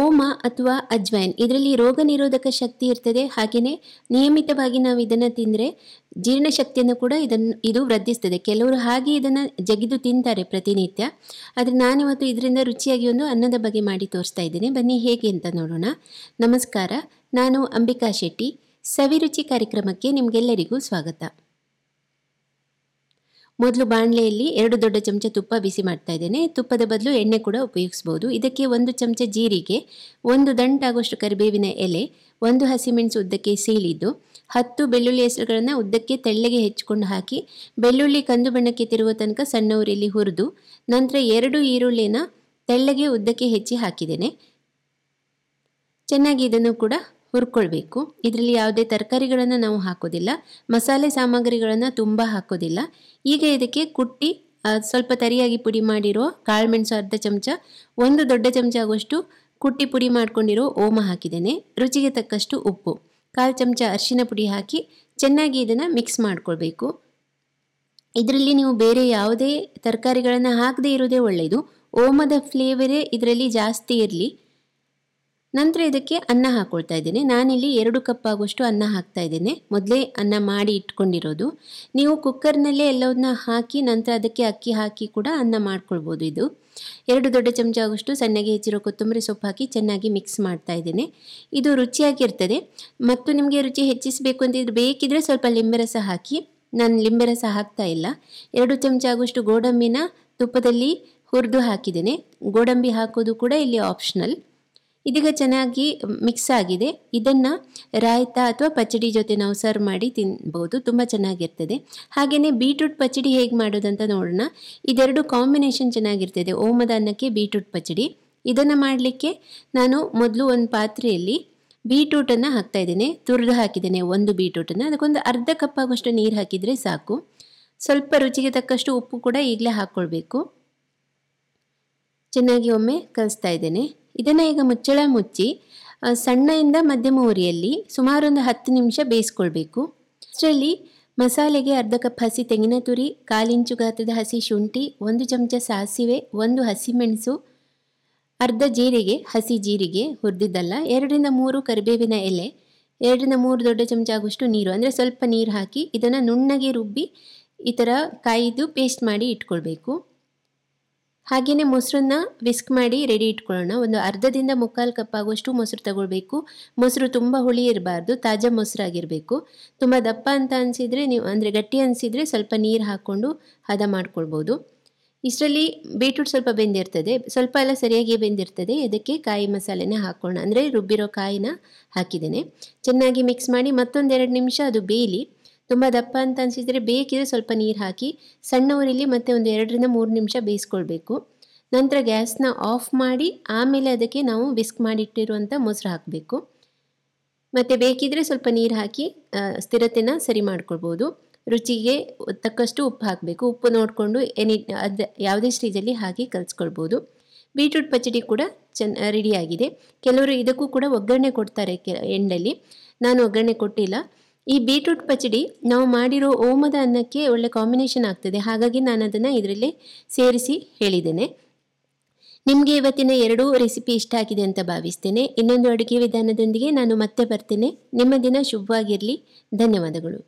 ಓಮ ಅಥವಾ ಅಜ್ವೈನ್ ಇದರಲ್ಲಿ ರೋಗ ನಿರೋಧಕ ಶಕ್ತಿ ಇರ್ತದೆ ಹಾಗೆಯೇ ನಿಯಮಿತವಾಗಿ ನಾವು ಇದನ್ನು ತಿಂದರೆ ಜೀರ್ಣಶಕ್ತಿಯನ್ನು ಕೂಡ ಇದನ್ನು ಇದು ವೃದ್ಧಿಸ್ತದೆ ಕೆಲವರು ಹಾಗೆ ಇದನ್ನು ಜಗಿದು ತಿಂತಾರೆ ಪ್ರತಿನಿತ್ಯ ಆದರೆ ನಾನಿವತ್ತು ಇದರಿಂದ ರುಚಿಯಾಗಿ ಒಂದು ಅನ್ನದ ಬಗ್ಗೆ ಮಾಡಿ ತೋರಿಸ್ತಾ ಇದ್ದೀನಿ ಬನ್ನಿ ಹೇಗೆ ಅಂತ ನೋಡೋಣ ನಮಸ್ಕಾರ ನಾನು ಅಂಬಿಕಾ ಶೆಟ್ಟಿ ಸವಿರುಚಿ ಕಾರ್ಯಕ್ರಮಕ್ಕೆ ನಿಮಗೆಲ್ಲರಿಗೂ ಸ್ವಾಗತ ಮೊದಲು ಬಾಣಲೆಯಲ್ಲಿ ಎರಡು ದೊಡ್ಡ ಚಮಚ ತುಪ್ಪ ಬಿಸಿ ಮಾಡ್ತಾ ಇದ್ದೇನೆ ತುಪ್ಪದ ಬದಲು ಎಣ್ಣೆ ಕೂಡ ಉಪಯೋಗಿಸ್ಬೋದು ಇದಕ್ಕೆ ಒಂದು ಚಮಚ ಜೀರಿಗೆ ಒಂದು ದಂಟಾಗುವಷ್ಟು ಕರಿಬೇವಿನ ಎಲೆ ಒಂದು ಹಸಿಮೆಣಸು ಉದ್ದಕ್ಕೆ ಸೀಳಿದ್ದು ಹತ್ತು ಬೆಳ್ಳುಳ್ಳಿ ಹೆಸರುಗಳನ್ನು ಉದ್ದಕ್ಕೆ ತೆಳ್ಳಗೆ ಹೆಚ್ಚಿಕೊಂಡು ಹಾಕಿ ಬೆಳ್ಳುಳ್ಳಿ ಕಂದು ಬಣ್ಣಕ್ಕೆ ತಿರುವ ತನಕ ಸಣ್ಣ ಉರಿಯಲ್ಲಿ ಹುರಿದು ನಂತರ ಎರಡು ಈರುಳ್ಳಿನ ತೆಳ್ಳಗೆ ಉದ್ದಕ್ಕೆ ಹೆಚ್ಚಿ ಹಾಕಿದ್ದೇನೆ ಚೆನ್ನಾಗಿ ಇದನ್ನು ಕೂಡ ಹುರ್ಕೊಳ್ಬೇಕು ಇದರಲ್ಲಿ ಯಾವುದೇ ತರಕಾರಿಗಳನ್ನು ನಾವು ಹಾಕೋದಿಲ್ಲ ಮಸಾಲೆ ಸಾಮಗ್ರಿಗಳನ್ನು ತುಂಬ ಹಾಕೋದಿಲ್ಲ ಈಗ ಇದಕ್ಕೆ ಕುಟ್ಟಿ ಸ್ವಲ್ಪ ತರಿಯಾಗಿ ಪುಡಿ ಮಾಡಿರೋ ಕಾಳುಮೆಣಸು ಅರ್ಧ ಚಮಚ ಒಂದು ದೊಡ್ಡ ಚಮಚ ಆಗುವಷ್ಟು ಕುಟ್ಟಿ ಪುಡಿ ಮಾಡ್ಕೊಂಡಿರೋ ಓಮ ಹಾಕಿದ್ದೇನೆ ರುಚಿಗೆ ತಕ್ಕಷ್ಟು ಉಪ್ಪು ಕಾಲು ಚಮಚ ಅರಿಶಿನ ಪುಡಿ ಹಾಕಿ ಚೆನ್ನಾಗಿ ಇದನ್ನು ಮಿಕ್ಸ್ ಮಾಡ್ಕೊಳ್ಬೇಕು ಇದರಲ್ಲಿ ನೀವು ಬೇರೆ ಯಾವುದೇ ತರಕಾರಿಗಳನ್ನು ಹಾಕದೇ ಇರೋದೇ ಒಳ್ಳೆಯದು ಓಮದ ಫ್ಲೇವರೇ ಇದರಲ್ಲಿ ಜಾಸ್ತಿ ಇರಲಿ ನಂತರ ಇದಕ್ಕೆ ಅನ್ನ ಹಾಕೊಳ್ತಾ ಇದ್ದೇನೆ ನಾನಿಲ್ಲಿ ಎರಡು ಕಪ್ ಆಗುವಷ್ಟು ಅನ್ನ ಹಾಕ್ತಾ ಇದ್ದೇನೆ ಮೊದಲೇ ಅನ್ನ ಮಾಡಿ ಇಟ್ಕೊಂಡಿರೋದು ನೀವು ಕುಕ್ಕರ್ನಲ್ಲೇ ಎಲ್ಲವನ್ನ ಹಾಕಿ ನಂತರ ಅದಕ್ಕೆ ಅಕ್ಕಿ ಹಾಕಿ ಕೂಡ ಅನ್ನ ಮಾಡ್ಕೊಳ್ಬೋದು ಇದು ಎರಡು ದೊಡ್ಡ ಚಮಚ ಆಗುವಷ್ಟು ಸಣ್ಣಗೆ ಹೆಚ್ಚಿರೋ ಕೊತ್ತಂಬರಿ ಸೊಪ್ಪು ಹಾಕಿ ಚೆನ್ನಾಗಿ ಮಿಕ್ಸ್ ಮಾಡ್ತಾ ಇದ್ದೇನೆ ಇದು ರುಚಿಯಾಗಿರ್ತದೆ ಮತ್ತು ನಿಮಗೆ ರುಚಿ ಹೆಚ್ಚಿಸಬೇಕು ಅಂತಿದ್ರೆ ಬೇಕಿದ್ರೆ ಸ್ವಲ್ಪ ಲಿಂಬೆ ರಸ ಹಾಕಿ ನಾನು ಲಿಂಬೆ ರಸ ಹಾಕ್ತಾ ಇಲ್ಲ ಎರಡು ಚಮಚ ಆಗುವಷ್ಟು ಗೋಡಂಬಿನ ತುಪ್ಪದಲ್ಲಿ ಹುರಿದು ಹಾಕಿದ್ದೇನೆ ಗೋಡಂಬಿ ಹಾಕೋದು ಕೂಡ ಇಲ್ಲಿ ಆಪ್ಷನಲ್ ಇದೀಗ ಚೆನ್ನಾಗಿ ಮಿಕ್ಸ್ ಆಗಿದೆ ಇದನ್ನು ರಾಯ್ತ ಅಥವಾ ಪಚಡಿ ಜೊತೆ ನಾವು ಸರ್ವ್ ಮಾಡಿ ತಿನ್ಬೋದು ತುಂಬ ಚೆನ್ನಾಗಿರ್ತದೆ ಹಾಗೆಯೇ ಬೀಟ್ರೂಟ್ ಪಚಡಿ ಹೇಗೆ ಮಾಡೋದಂತ ನೋಡೋಣ ಇದೆರಡು ಕಾಂಬಿನೇಷನ್ ಚೆನ್ನಾಗಿರ್ತದೆ ಓಮದ ಅನ್ನಕ್ಕೆ ಬೀಟ್ರೂಟ್ ಪಚಡಿ ಇದನ್ನು ಮಾಡಲಿಕ್ಕೆ ನಾನು ಮೊದಲು ಒಂದು ಪಾತ್ರೆಯಲ್ಲಿ ಬೀಟ್ರೂಟನ್ನು ಹಾಕ್ತಾ ಇದ್ದೇನೆ ತುರಿದು ಹಾಕಿದ್ದೇನೆ ಒಂದು ಬೀಟ್ರೂಟನ್ನು ಅದಕ್ಕೊಂದು ಅರ್ಧ ಕಪ್ ಆಗುವಷ್ಟು ನೀರು ಹಾಕಿದರೆ ಸಾಕು ಸ್ವಲ್ಪ ರುಚಿಗೆ ತಕ್ಕಷ್ಟು ಉಪ್ಪು ಕೂಡ ಈಗಲೇ ಹಾಕ್ಕೊಳ್ಬೇಕು ಚೆನ್ನಾಗಿ ಒಮ್ಮೆ ಕಲಿಸ್ತಾ ಇದ್ದೇನೆ ಇದನ್ನು ಈಗ ಮುಚ್ಚಳ ಮುಚ್ಚಿ ಸಣ್ಣಯಿಂದ ಮಧ್ಯಮ ಉರಿಯಲ್ಲಿ ಸುಮಾರೊಂದು ಹತ್ತು ನಿಮಿಷ ಬೇಯಿಸ್ಕೊಳ್ಬೇಕು ಅಷ್ಟರಲ್ಲಿ ಮಸಾಲೆಗೆ ಅರ್ಧ ಕಪ್ ಹಸಿ ತೆಂಗಿನ ತುರಿ ಕಾಲಿಂಚು ಗಾತ್ರದ ಹಸಿ ಶುಂಠಿ ಒಂದು ಚಮಚ ಸಾಸಿವೆ ಒಂದು ಹಸಿಮೆಣಸು ಅರ್ಧ ಜೀರಿಗೆ ಹಸಿ ಜೀರಿಗೆ ಹುರಿದಿದ್ದಲ್ಲ ಎರಡರಿಂದ ಮೂರು ಕರಿಬೇವಿನ ಎಲೆ ಎರಡರಿಂದ ಮೂರು ದೊಡ್ಡ ಚಮಚ ಆಗುವಷ್ಟು ನೀರು ಅಂದರೆ ಸ್ವಲ್ಪ ನೀರು ಹಾಕಿ ಇದನ್ನು ನುಣ್ಣಗೆ ರುಬ್ಬಿ ಈ ಥರ ಕಾಯಿದು ಪೇಸ್ಟ್ ಮಾಡಿ ಇಟ್ಕೊಳ್ಬೇಕು ಹಾಗೆಯೇ ಮೊಸರನ್ನ ವಿಸ್ಕ್ ಮಾಡಿ ರೆಡಿ ಇಟ್ಕೊಳ್ಳೋಣ ಒಂದು ಅರ್ಧದಿಂದ ಮುಕ್ಕಾಲು ಕಪ್ ಆಗುವಷ್ಟು ಮೊಸರು ತಗೊಳ್ಬೇಕು ಮೊಸರು ತುಂಬ ಹುಳಿ ಇರಬಾರ್ದು ತಾಜಾ ಮೊಸರಾಗಿರಬೇಕು ತುಂಬ ದಪ್ಪ ಅಂತ ಅನಿಸಿದರೆ ನೀವು ಅಂದರೆ ಗಟ್ಟಿ ಅನಿಸಿದರೆ ಸ್ವಲ್ಪ ನೀರು ಹಾಕ್ಕೊಂಡು ಹದ ಮಾಡ್ಕೊಳ್ಬೋದು ಇಷ್ಟರಲ್ಲಿ ಬೀಟ್ರೂಟ್ ಸ್ವಲ್ಪ ಬೆಂದಿರ್ತದೆ ಸ್ವಲ್ಪ ಎಲ್ಲ ಸರಿಯಾಗಿ ಬೆಂದಿರ್ತದೆ ಇದಕ್ಕೆ ಕಾಯಿ ಮಸಾಲೆನ ಹಾಕೋಣ ಅಂದರೆ ರುಬ್ಬಿರೋ ಕಾಯಿನ ಹಾಕಿದ್ದೇನೆ ಚೆನ್ನಾಗಿ ಮಿಕ್ಸ್ ಮಾಡಿ ಮತ್ತೊಂದೆರಡು ನಿಮಿಷ ಅದು ಬೇಯಲಿ ತುಂಬ ದಪ್ಪ ಅಂತ ಅನಿಸಿದರೆ ಬೇಕಿದ್ರೆ ಸ್ವಲ್ಪ ನೀರು ಹಾಕಿ ಸಣ್ಣ ಮತ್ತೆ ಒಂದು ಎರಡರಿಂದ ಮೂರು ನಿಮಿಷ ಬೇಯಿಸ್ಕೊಳ್ಬೇಕು ನಂತರ ಗ್ಯಾಸ್ನ ಆಫ್ ಮಾಡಿ ಆಮೇಲೆ ಅದಕ್ಕೆ ನಾವು ವಿಸ್ಕ್ ಮಾಡಿಟ್ಟಿರುವಂಥ ಮೊಸರು ಹಾಕಬೇಕು ಮತ್ತು ಬೇಕಿದ್ರೆ ಸ್ವಲ್ಪ ನೀರು ಹಾಕಿ ಸ್ಥಿರತೆನ ಸರಿ ಮಾಡ್ಕೊಳ್ಬೋದು ರುಚಿಗೆ ತಕ್ಕಷ್ಟು ಉಪ್ಪು ಹಾಕಬೇಕು ಉಪ್ಪು ನೋಡಿಕೊಂಡು ಎನಿ ಅದು ಯಾವುದೇ ಸ್ಟೇಜಲ್ಲಿ ಹಾಕಿ ಕಲಿಸ್ಕೊಳ್ಬೋದು ಬೀಟ್ರೂಟ್ ಪಚಡಿ ಕೂಡ ಚೆನ್ನ ರೆಡಿಯಾಗಿದೆ ಕೆಲವರು ಇದಕ್ಕೂ ಕೂಡ ಒಗ್ಗರಣೆ ಕೊಡ್ತಾರೆ ಕೆ ಎಂಡಲ್ಲಿ ನಾನು ಒಗ್ಗರಣೆ ಕೊಟ್ಟಿಲ್ಲ ಈ ಬೀಟ್ರೂಟ್ ಪಚಡಿ ನಾವು ಮಾಡಿರೋ ಓಮದ ಅನ್ನಕ್ಕೆ ಒಳ್ಳೆ ಕಾಂಬಿನೇಷನ್ ಆಗ್ತದೆ ಹಾಗಾಗಿ ನಾನು ಅದನ್ನು ಇದರಲ್ಲಿ ಸೇರಿಸಿ ಹೇಳಿದ್ದೇನೆ ನಿಮಗೆ ಇವತ್ತಿನ ಎರಡೂ ರೆಸಿಪಿ ಇಷ್ಟ ಆಗಿದೆ ಅಂತ ಭಾವಿಸ್ತೇನೆ ಇನ್ನೊಂದು ಅಡುಗೆ ವಿಧಾನದೊಂದಿಗೆ ನಾನು ಮತ್ತೆ ಬರ್ತೇನೆ ನಿಮ್ಮ ದಿನ ಶುಭವಾಗಿರಲಿ ಧನ್ಯವಾದಗಳು